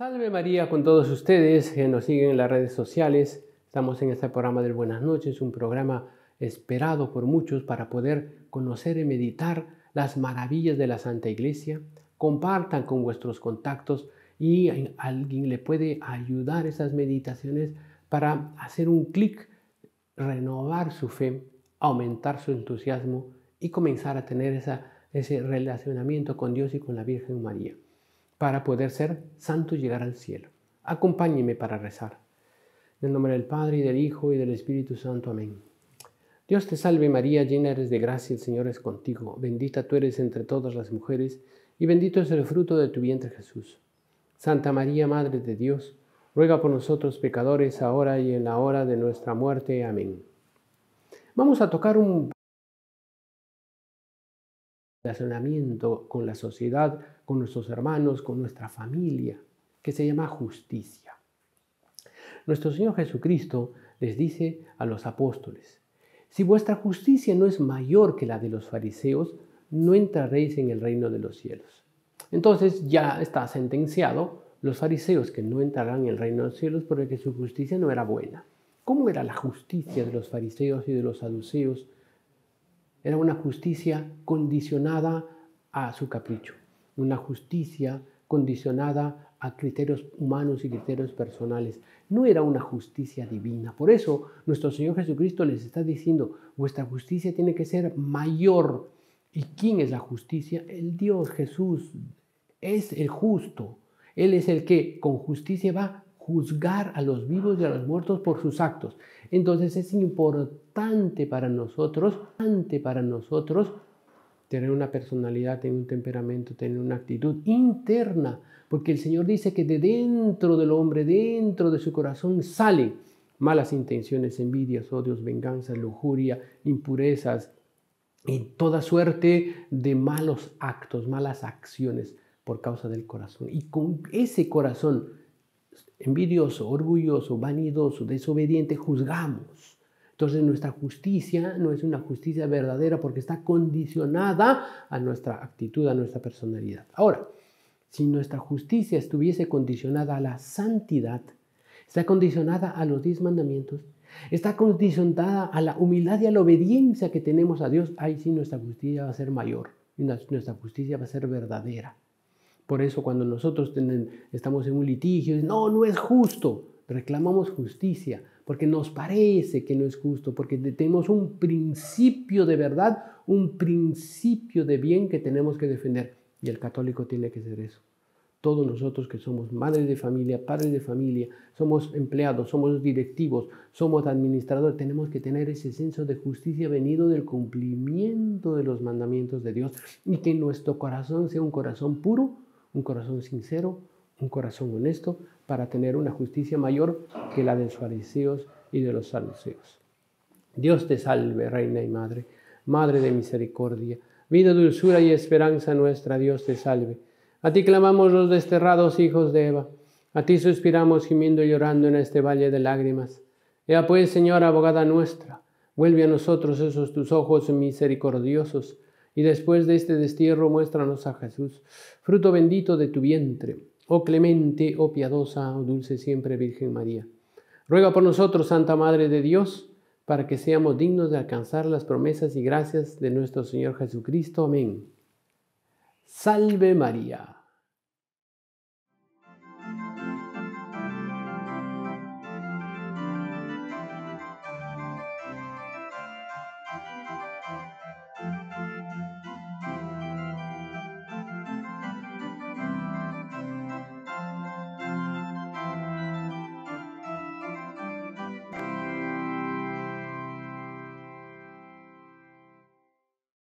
Salve María con todos ustedes que nos siguen en las redes sociales. Estamos en este programa del Buenas noches, un programa esperado por muchos para poder conocer y meditar las maravillas de la Santa Iglesia. Compartan con vuestros contactos y alguien le puede ayudar esas meditaciones para hacer un clic, renovar su fe, aumentar su entusiasmo y comenzar a tener ese relacionamiento con Dios y con la Virgen María para poder ser santo y llegar al cielo. Acompáñeme para rezar. En el nombre del Padre, y del Hijo, y del Espíritu Santo. Amén. Dios te salve María, llena eres de gracia, el Señor es contigo. Bendita tú eres entre todas las mujeres, y bendito es el fruto de tu vientre Jesús. Santa María, Madre de Dios, ruega por nosotros pecadores, ahora y en la hora de nuestra muerte. Amén. Vamos a tocar un relacionamiento con la sociedad, con nuestros hermanos, con nuestra familia, que se llama justicia. Nuestro Señor Jesucristo les dice a los apóstoles, si vuestra justicia no es mayor que la de los fariseos, no entraréis en el reino de los cielos. Entonces ya está sentenciado los fariseos que no entrarán en el reino de los cielos porque su justicia no era buena. ¿Cómo era la justicia de los fariseos y de los saduceos? Era una justicia condicionada a su capricho, una justicia condicionada a criterios humanos y criterios personales. No era una justicia divina. Por eso nuestro Señor Jesucristo les está diciendo, vuestra justicia tiene que ser mayor. ¿Y quién es la justicia? El Dios Jesús es el justo. Él es el que con justicia va juzgar a los vivos y a los muertos por sus actos. Entonces es importante para nosotros, para nosotros tener una personalidad, tener un temperamento, tener una actitud interna, porque el Señor dice que de dentro del hombre, dentro de su corazón salen malas intenciones, envidias, odios, venganzas, lujuria, impurezas y toda suerte de malos actos, malas acciones por causa del corazón. Y con ese corazón envidioso, orgulloso, vanidoso, desobediente, juzgamos. Entonces nuestra justicia no es una justicia verdadera porque está condicionada a nuestra actitud, a nuestra personalidad. Ahora, si nuestra justicia estuviese condicionada a la santidad, está condicionada a los diez mandamientos, está condicionada a la humildad y a la obediencia que tenemos a Dios, ahí sí nuestra justicia va a ser mayor, nuestra justicia va a ser verdadera. Por eso cuando nosotros estamos en un litigio, no, no es justo, reclamamos justicia, porque nos parece que no es justo, porque tenemos un principio de verdad, un principio de bien que tenemos que defender. Y el católico tiene que ser eso. Todos nosotros que somos madres de familia, padres de familia, somos empleados, somos directivos, somos administradores, tenemos que tener ese senso de justicia venido del cumplimiento de los mandamientos de Dios y que nuestro corazón sea un corazón puro un corazón sincero, un corazón honesto, para tener una justicia mayor que la de los fariseos y de los saduceos. Dios te salve, Reina y Madre, Madre de misericordia, vida, dulzura y esperanza nuestra, Dios te salve. A ti clamamos los desterrados hijos de Eva, a ti suspiramos gimiendo y llorando en este valle de lágrimas. Ea pues, Señora, abogada nuestra, vuelve a nosotros esos tus ojos misericordiosos y después de este destierro muéstranos a Jesús, fruto bendito de tu vientre. Oh clemente, oh piadosa, oh dulce siempre Virgen María. Ruega por nosotros, Santa Madre de Dios, para que seamos dignos de alcanzar las promesas y gracias de nuestro Señor Jesucristo. Amén. Salve María